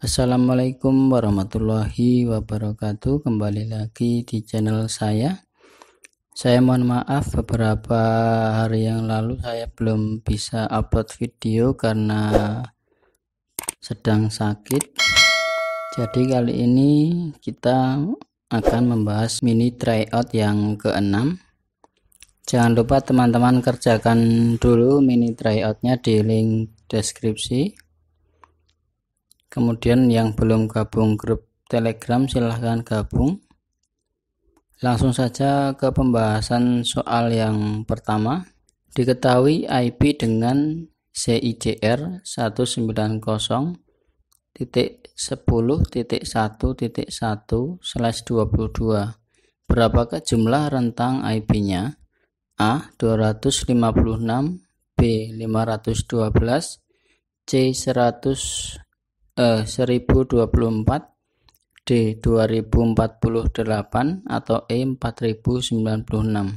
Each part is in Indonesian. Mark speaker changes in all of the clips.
Speaker 1: Assalamualaikum warahmatullahi wabarakatuh Kembali lagi di channel saya Saya mohon maaf beberapa hari yang lalu saya belum bisa upload video karena sedang sakit Jadi kali ini kita akan membahas mini tryout yang keenam Jangan lupa teman-teman kerjakan dulu mini tryoutnya di link deskripsi kemudian yang belum gabung grup telegram silahkan gabung langsung saja ke pembahasan soal yang pertama diketahui IP dengan CIJR 190 titik titik 1 titik 1 22 berapakah jumlah rentang IP-nya A 256 B 512 C 100 1024, eh, D 2048 atau E 4096.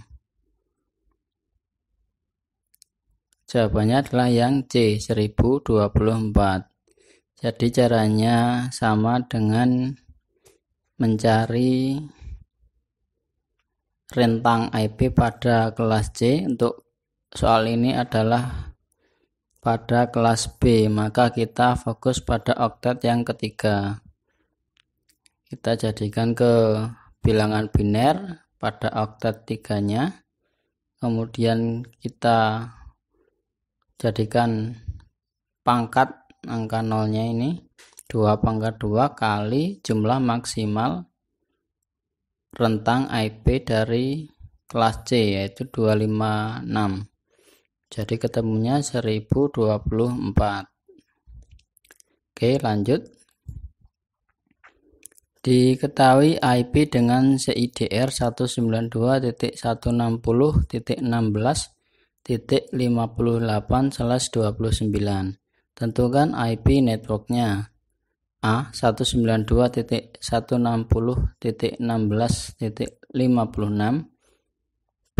Speaker 1: Jawabannya adalah yang C 1024. Jadi caranya sama dengan mencari rentang IP pada kelas C untuk soal ini adalah pada kelas B maka kita fokus pada oktet yang ketiga kita jadikan ke bilangan biner pada oktet tiganya kemudian kita jadikan pangkat angka nolnya ini dua pangkat dua kali jumlah maksimal rentang IP dari kelas C yaitu 256 jadi ketemunya 1024. Oke, lanjut. Diketahui IP dengan CIDR 192.160.16.58/29. Tentukan IP networknya A 192.160.16.56 B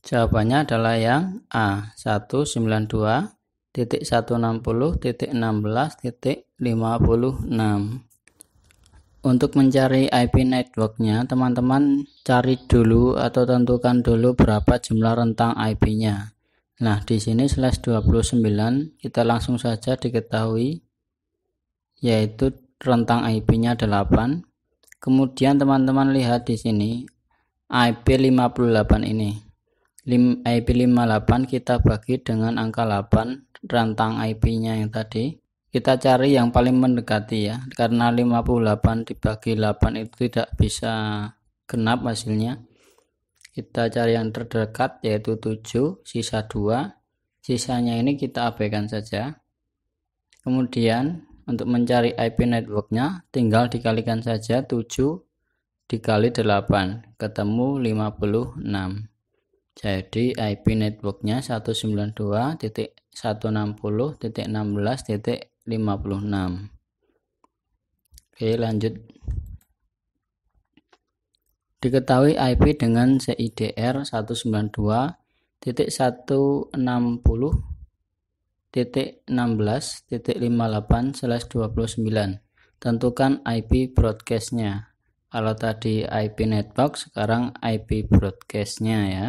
Speaker 1: Jawabannya adalah yang A 192 titik 160 titik 56 untuk mencari IP networknya teman-teman cari dulu atau tentukan dulu berapa jumlah rentang IP nya nah di sini slash 29 kita langsung saja diketahui yaitu rentang IP nya 8 kemudian teman-teman lihat di sini IP 58 ini lim, IP 58 kita bagi dengan angka 8 rantang IP-nya yang tadi kita cari yang paling mendekati ya karena 58 dibagi 8 itu tidak bisa genap hasilnya kita cari yang terdekat yaitu 7 sisa 2 sisanya ini kita abaikan saja kemudian untuk mencari IP networknya tinggal dikalikan saja 7 dikali 8 ketemu 56 jadi IP networknya 192.160.16.56. Oke lanjut. Diketahui IP dengan CIDR 1921601658 Tentukan IP broadcastnya. Kalau tadi IP network, sekarang IP broadcastnya ya.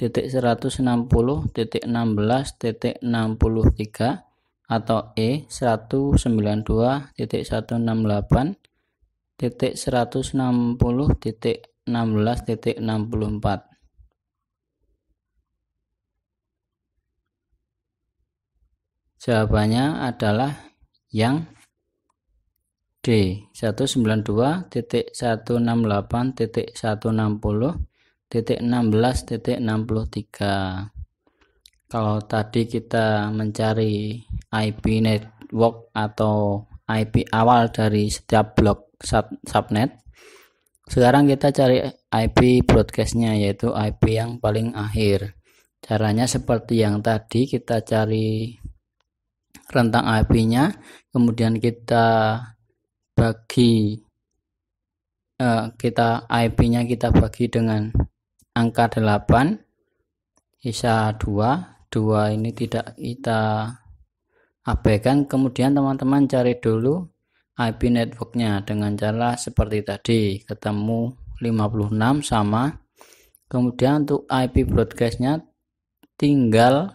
Speaker 1: titik 160 titik 16 titik 63 atau E 192 titik 168 titik 160 titik 16 titik 64 Jawabannya adalah yang D 192 titik titik 168 titik titik 16 titik 63 kalau tadi kita mencari IP network atau IP awal dari setiap blok subnet sekarang kita cari IP broadcastnya yaitu IP yang paling akhir caranya seperti yang tadi kita cari rentang IP nya kemudian kita bagi eh, kita IP nya kita bagi dengan angka 8 bisa 2 2 ini tidak kita abaikan kemudian teman-teman cari dulu IP networknya dengan cara seperti tadi ketemu 56 sama kemudian untuk IP broadcastnya tinggal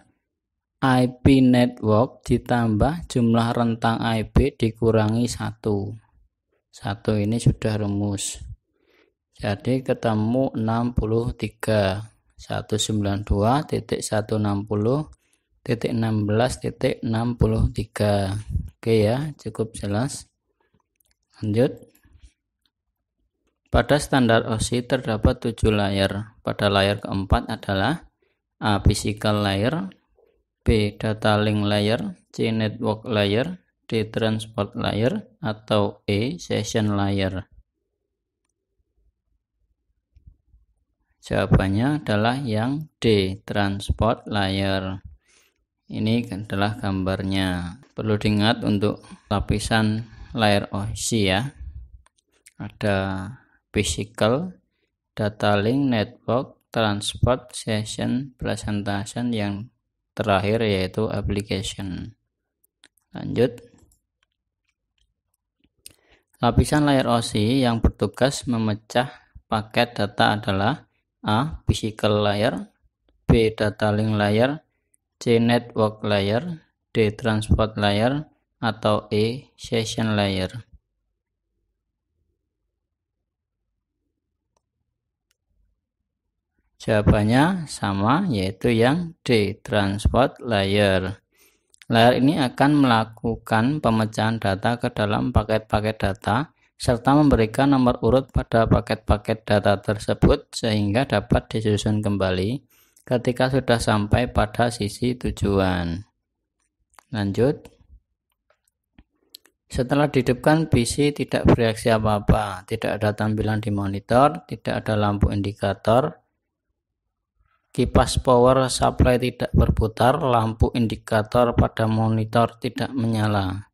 Speaker 1: IP network ditambah jumlah rentang IP dikurangi satu satu ini sudah rumus jadi ketemu 63 192.160.16.63. Oke ya, cukup jelas. Lanjut. Pada standar OSI terdapat tujuh layar. Pada layar keempat adalah A. Physical layer B. Data link layer C. Network layer D. Transport layer atau E. Session layer Jawabannya adalah yang D, transport layer. Ini adalah gambarnya. Perlu diingat untuk lapisan layer OC ya. Ada physical, data link network, transport, session, presentation yang terakhir yaitu application. Lanjut. Lapisan layer OC yang bertugas memecah paket data adalah A. Physical layer B. Data link layer C. Network layer D. Transport layer atau E. Session layer Jawabannya sama yaitu yang D. Transport layer Layar ini akan melakukan pemecahan data ke dalam paket-paket data serta memberikan nomor urut pada paket-paket data tersebut sehingga dapat disusun kembali ketika sudah sampai pada sisi tujuan. Lanjut. Setelah dihidupkan, PC tidak bereaksi apa-apa, tidak ada tampilan di monitor, tidak ada lampu indikator, kipas power supply tidak berputar, lampu indikator pada monitor tidak menyala.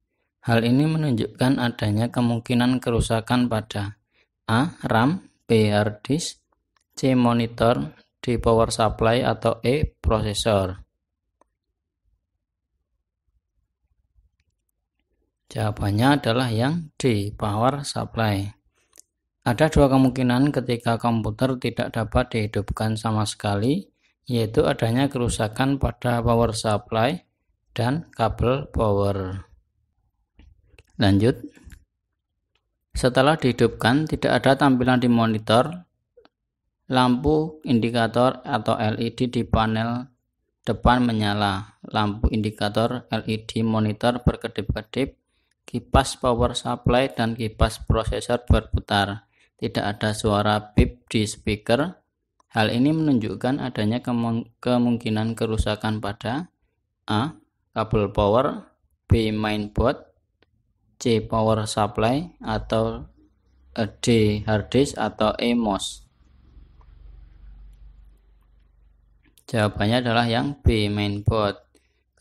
Speaker 1: Hal ini menunjukkan adanya kemungkinan kerusakan pada A. RAM, B. Hard disk, C. Monitor, D. Power supply atau E. Prosesor. Jawabannya adalah yang D, power supply. Ada dua kemungkinan ketika komputer tidak dapat dihidupkan sama sekali, yaitu adanya kerusakan pada power supply dan kabel power. Lanjut. Setelah dihidupkan, tidak ada tampilan di monitor, lampu indikator atau LED di panel depan menyala, lampu indikator LED monitor berkedip-kedip, kipas power supply dan kipas prosesor berputar. Tidak ada suara beep di speaker. Hal ini menunjukkan adanya kemungkinan kerusakan pada A. kabel power, B. mainboard, C power supply atau eh, D hard disk atau E MOS jawabannya adalah yang B mainboard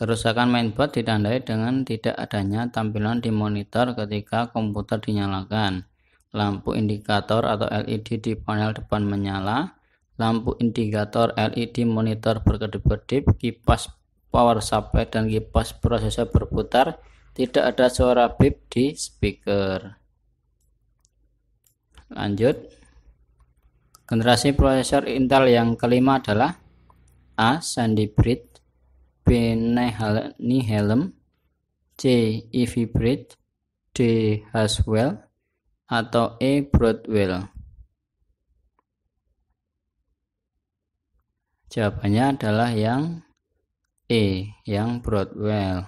Speaker 1: kerusakan mainboard ditandai dengan tidak adanya tampilan di monitor ketika komputer dinyalakan lampu indikator atau LED di panel depan menyala lampu indikator LED monitor berkedip-kedip kipas power supply dan kipas prosesor berputar tidak ada suara bip di speaker. Lanjut. Generasi prosesor Intel yang kelima adalah A. Sandy Bridge B. Nihelm C. Ivy Bridge D. Haswell atau E. Broadwell Jawabannya adalah yang E, yang Broadwell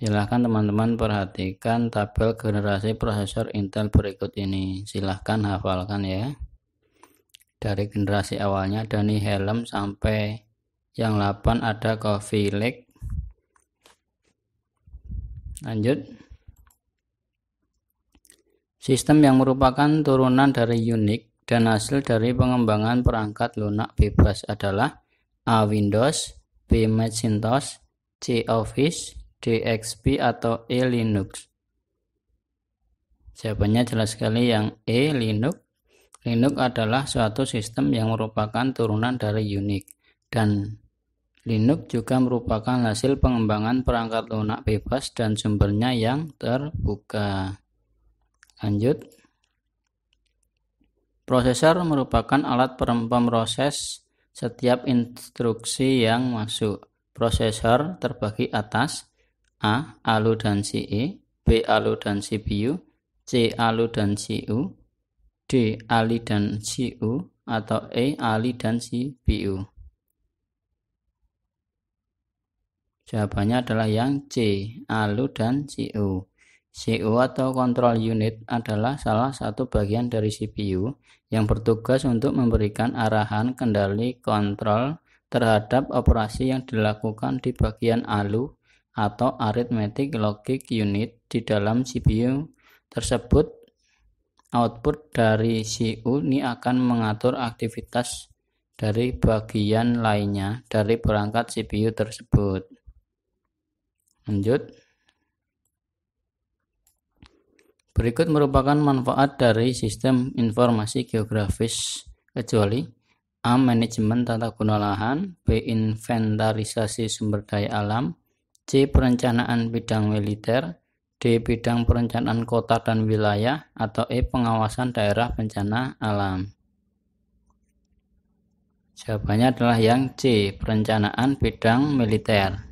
Speaker 1: Silahkan teman-teman perhatikan tabel generasi prosesor Intel berikut ini. Silahkan hafalkan ya. Dari generasi awalnya Dani Helm sampai yang 8 ada Coffee Lake. Lanjut. Sistem yang merupakan turunan dari Unix dan hasil dari pengembangan perangkat lunak bebas adalah A. Windows, B. Macintosh, C. Office, DXP atau E Linux. Jawabannya jelas sekali yang E Linux. Linux adalah suatu sistem yang merupakan turunan dari Unix dan Linux juga merupakan hasil pengembangan perangkat lunak bebas dan sumbernya yang terbuka. Lanjut. Prosesor merupakan alat pemroses setiap instruksi yang masuk. Prosesor terbagi atas, A. Alu dan si E B. Alu dan si Biu C. Alu dan si U D. Ali dan si U atau E. Ali dan si Biu Jawabannya adalah yang C. Alu dan si U CU atau Control Unit adalah salah satu bagian dari CPU yang bertugas untuk memberikan arahan kendali kontrol terhadap operasi yang dilakukan di bagian ALU atau arithmetic logic unit di dalam CPU tersebut output dari CU ini akan mengatur aktivitas dari bagian lainnya dari perangkat CPU tersebut lanjut berikut merupakan manfaat dari sistem informasi geografis kecuali A. Manajemen tata guna lahan B. Inventarisasi sumber daya alam C. Perencanaan bidang militer D. Bidang perencanaan kota dan wilayah atau E. Pengawasan daerah bencana alam Jawabannya adalah yang C. Perencanaan bidang militer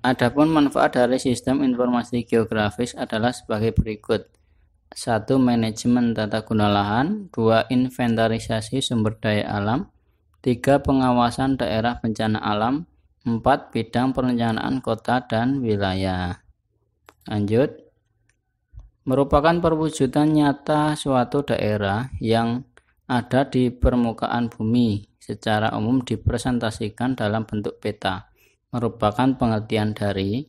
Speaker 1: Adapun manfaat dari sistem informasi geografis adalah sebagai berikut 1. Manajemen tata guna lahan 2. Inventarisasi sumber daya alam 3. Pengawasan daerah bencana alam 4. Bidang perencanaan kota dan wilayah. Lanjut. Merupakan perwujudan nyata suatu daerah yang ada di permukaan bumi secara umum dipresentasikan dalam bentuk peta. Merupakan pengertian dari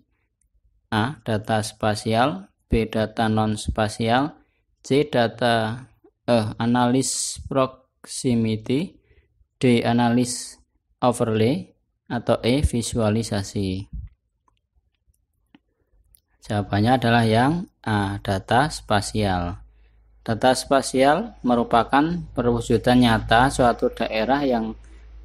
Speaker 1: A. Data spasial B. Data non-spasial C. Data eh, analis proximity D. Analis overlay atau E visualisasi jawabannya adalah yang A data spasial data spasial merupakan perwujudan nyata suatu daerah yang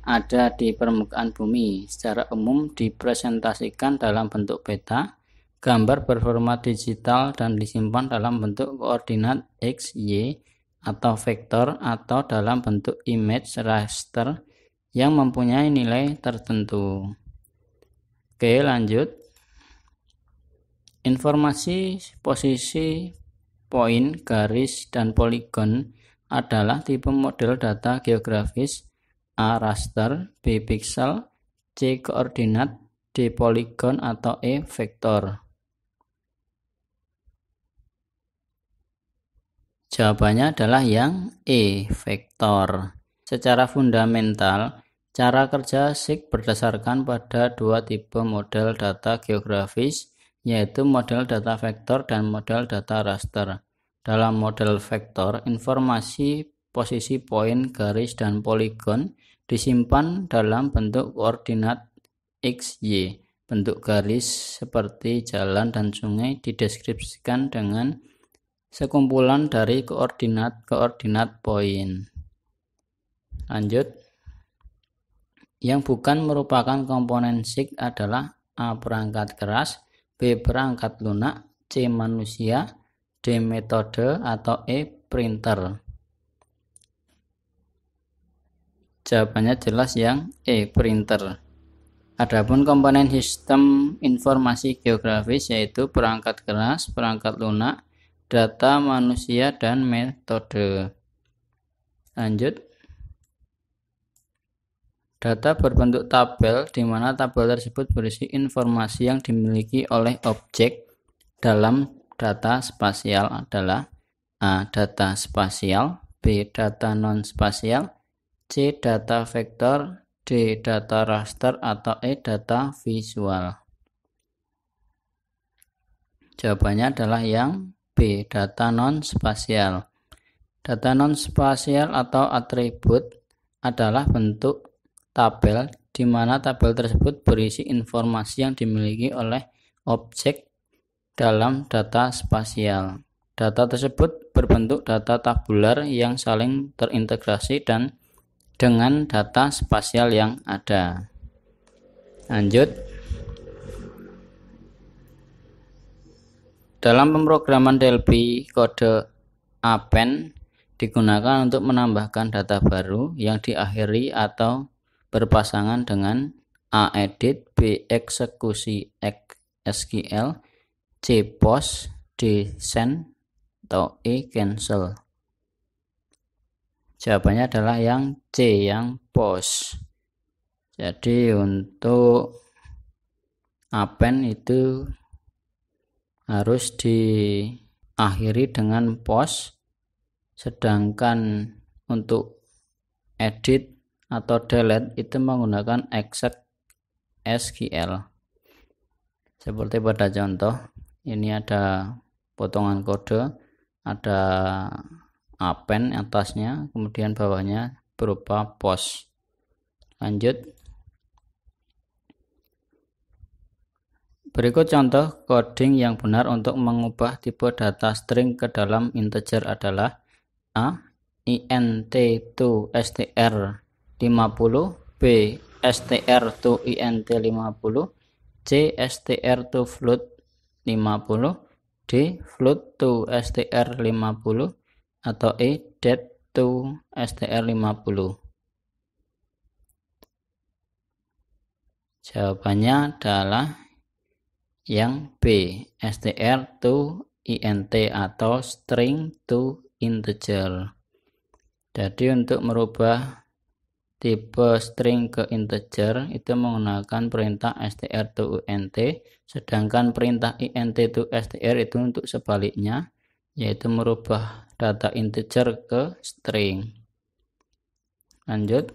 Speaker 1: ada di permukaan bumi secara umum dipresentasikan dalam bentuk peta gambar berformat digital dan disimpan dalam bentuk koordinat X, Y atau vektor atau dalam bentuk image raster yang mempunyai nilai tertentu. Oke, lanjut. Informasi posisi poin, garis, dan poligon adalah tipe model data geografis A raster, B pixel, C koordinat, D poligon atau E vektor. Jawabannya adalah yang E vektor. Secara fundamental, cara kerja SIG berdasarkan pada dua tipe model data geografis, yaitu model data vektor dan model data raster. Dalam model vektor, informasi posisi poin, garis, dan poligon disimpan dalam bentuk koordinat x, y. Bentuk garis seperti jalan dan sungai dideskripsikan dengan sekumpulan dari koordinat-koordinat poin. Lanjut. Yang bukan merupakan komponen sig adalah A. Perangkat keras, B. Perangkat lunak, C. Manusia, D. Metode, atau E. Printer. Jawabannya jelas yang E. Printer. Adapun komponen sistem informasi geografis yaitu perangkat keras, perangkat lunak, data manusia dan metode. Lanjut. Data berbentuk tabel di mana tabel tersebut berisi informasi yang dimiliki oleh objek dalam data spasial adalah A. Data spasial B. Data non-spasial C. Data vektor D. Data raster atau E. Data visual Jawabannya adalah yang B. Data non-spasial Data non-spasial atau atribut adalah bentuk tabel di mana tabel tersebut berisi informasi yang dimiliki oleh objek dalam data spasial. Data tersebut berbentuk data tabular yang saling terintegrasi dan dengan data spasial yang ada. Lanjut. Dalam pemrograman Delphi, kode append digunakan untuk menambahkan data baru yang diakhiri atau berpasangan dengan A edit, B eksekusi SQL, C post, D send, atau E cancel. Jawabannya adalah yang C yang post. Jadi untuk append itu harus diakhiri dengan post sedangkan untuk edit atau delete itu menggunakan exec SQL seperti pada contoh ini ada potongan kode ada append atasnya kemudian bawahnya berupa post lanjut Berikut contoh coding yang benar untuk mengubah tipe data string ke dalam integer adalah A int to str 50 B STR to INT 50 C STR to float 50 D float to STR 50 atau E dead to STR 50 Jawabannya adalah yang B, STR to INT atau string to integer. Jadi untuk merubah tipe string ke integer itu menggunakan perintah str to int, sedangkan perintah int to str itu untuk sebaliknya yaitu merubah data integer ke string lanjut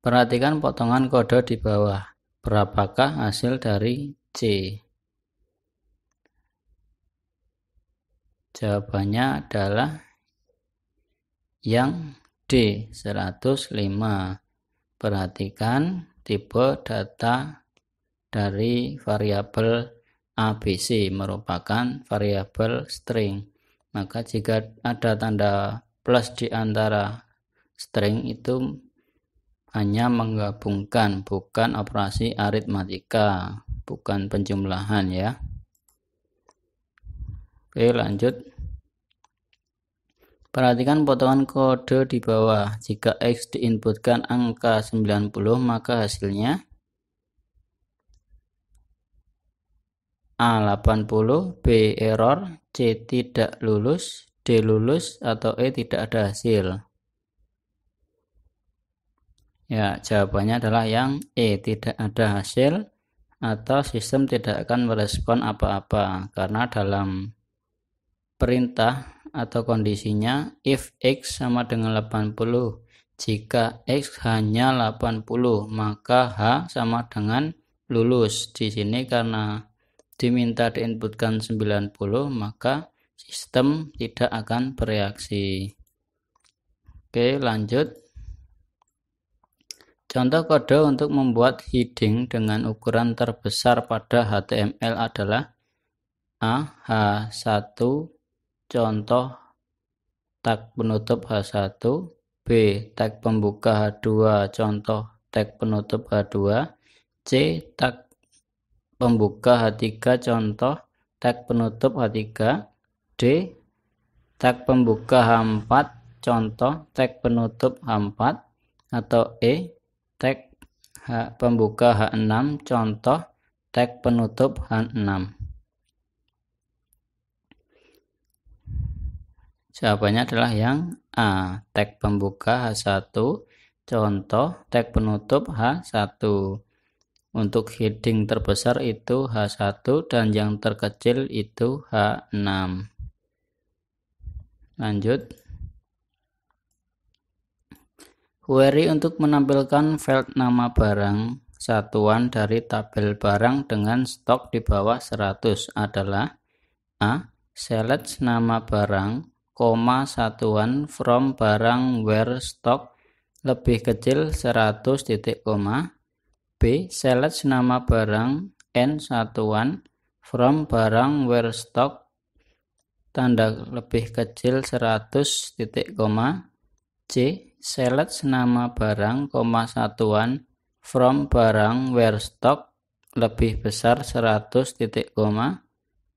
Speaker 1: perhatikan potongan kode di bawah berapakah hasil dari C jawabannya adalah yang D 105 perhatikan tipe data dari variabel ABC merupakan variabel string maka jika ada tanda plus di antara string itu hanya menggabungkan bukan operasi aritmatika bukan penjumlahan ya Oke lanjut Perhatikan potongan kode di bawah. Jika X diinputkan angka 90, maka hasilnya A 80, B error, C tidak lulus, D lulus atau E tidak ada hasil. Ya, jawabannya adalah yang E tidak ada hasil atau sistem tidak akan merespon apa-apa karena dalam perintah atau kondisinya if X sama dengan 80 jika X hanya 80 maka H sama dengan lulus di sini karena diminta diinputkan 90 maka sistem tidak akan bereaksi oke lanjut contoh kode untuk membuat heading dengan ukuran terbesar pada HTML adalah A H1 Contoh tag penutup H1, B tag pembuka H2, contoh tag penutup H2, C tag pembuka H3, contoh tag penutup H3, D tag pembuka H4, contoh tag penutup H4, atau E tag pembuka H6, contoh tag penutup H6. Jawabannya adalah yang A. Tag pembuka H1. Contoh tag penutup H1. Untuk heading terbesar itu H1 dan yang terkecil itu H6. Lanjut. Query untuk menampilkan field nama barang satuan dari tabel barang dengan stok di bawah 100 adalah A. Select nama barang koma satuan from barang where stock lebih kecil 100 titik koma. B. Select nama barang N satuan from barang where stock tanda lebih kecil 100 titik koma. C. Select nama barang koma satuan from barang where stock lebih besar 100 titik koma.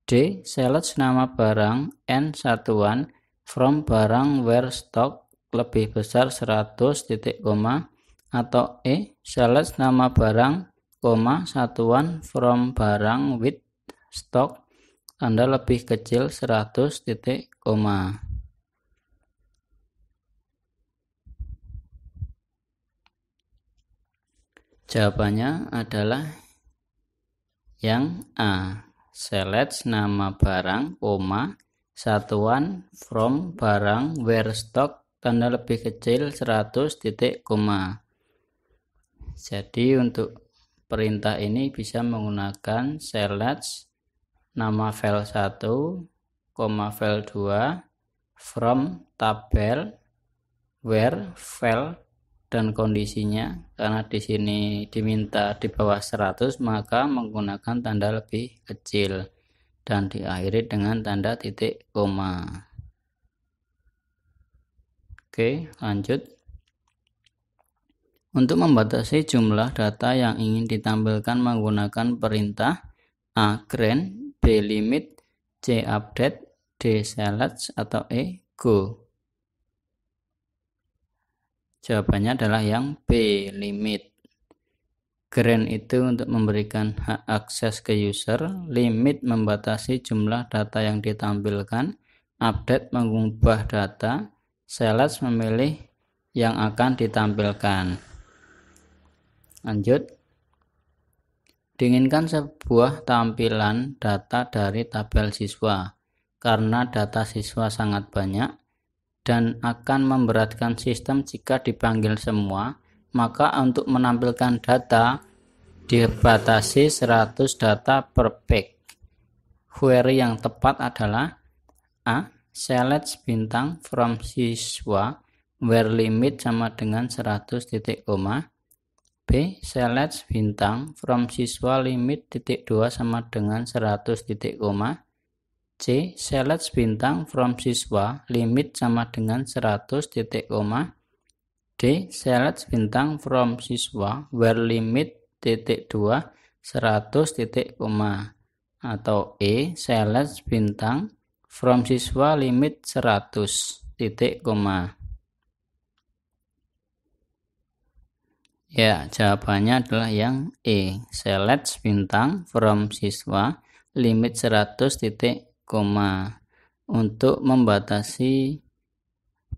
Speaker 1: D. Select nama barang N satuan from barang where stock lebih besar 100 titik koma atau E select nama barang koma satuan from barang with stock Anda lebih kecil 100 titik koma Jawabannya adalah yang A select nama barang koma satuan from barang where stock tanda lebih kecil 100 titik koma jadi untuk perintah ini bisa menggunakan select nama file 1 koma file 2 from tabel where file dan kondisinya karena di sini diminta di bawah 100 maka menggunakan tanda lebih kecil dan diakhiri dengan tanda titik koma. Oke, lanjut. Untuk membatasi jumlah data yang ingin ditampilkan menggunakan perintah A grand, B limit, C update, D select atau E go. Jawabannya adalah yang B limit grant itu untuk memberikan hak akses ke user, limit membatasi jumlah data yang ditampilkan, update mengubah data, select memilih yang akan ditampilkan. Lanjut. Dinginkan sebuah tampilan data dari tabel siswa karena data siswa sangat banyak dan akan memberatkan sistem jika dipanggil semua maka untuk menampilkan data dibatasi 100 data per page. Query yang tepat adalah A. Select bintang from siswa where limit sama dengan 100 titik koma. B. Select bintang from siswa limit titik 2 sama dengan 100 titik koma. C. Select bintang from siswa limit sama dengan 100 titik koma. D. Select bintang from siswa where limit titik 2 100 titik koma atau E. Select bintang from siswa limit 100 titik koma. Ya, jawabannya adalah yang E. Select bintang from siswa limit 100 titik koma untuk membatasi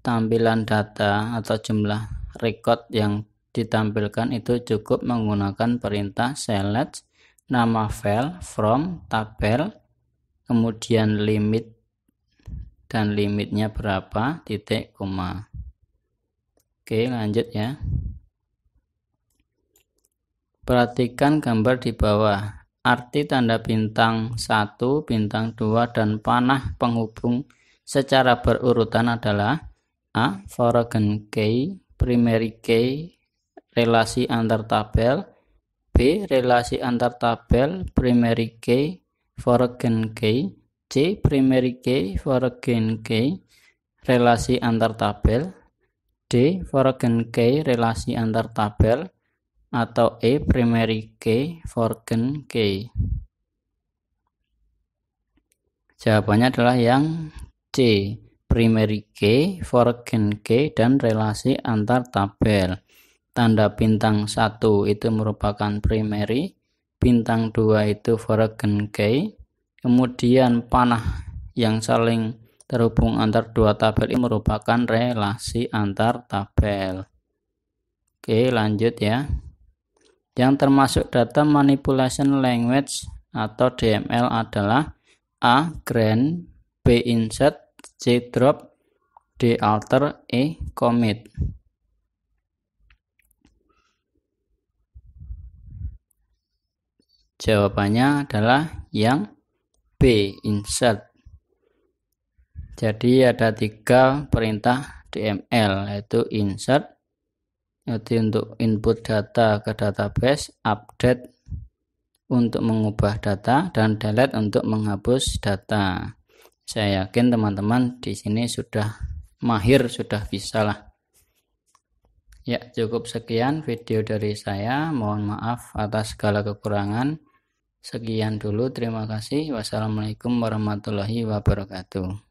Speaker 1: tampilan data atau jumlah record yang ditampilkan itu cukup menggunakan perintah select nama file from tabel kemudian limit dan limitnya berapa titik koma oke lanjut ya perhatikan gambar di bawah arti tanda bintang 1 bintang 2 dan panah penghubung secara berurutan adalah A. foreign key, Primary key, Relasi antar tabel. B. Relasi antar tabel. Primary key, foreign key C. Primary key, foreign key, Relasi antar tabel. D. foreign key, Relasi antar tabel. Atau E. Primary key, foreign key Jawabannya adalah yang C primary key, foreign key, dan relasi antar tabel. Tanda bintang satu itu merupakan primary, bintang dua itu foreign key, kemudian panah yang saling terhubung antar dua tabel ini merupakan relasi antar tabel. Oke, lanjut ya. Yang termasuk data manipulation language atau DML adalah A. Grand B. Insert C. Drop D. Alter E. Commit Jawabannya adalah yang B. Insert Jadi ada tiga perintah DML yaitu insert yaitu untuk input data ke database, update untuk mengubah data, dan delete untuk menghapus data saya yakin teman-teman di sini sudah mahir, sudah bisa lah. Ya, cukup sekian video dari saya. Mohon maaf atas segala kekurangan. Sekian dulu, terima kasih. Wassalamualaikum warahmatullahi wabarakatuh.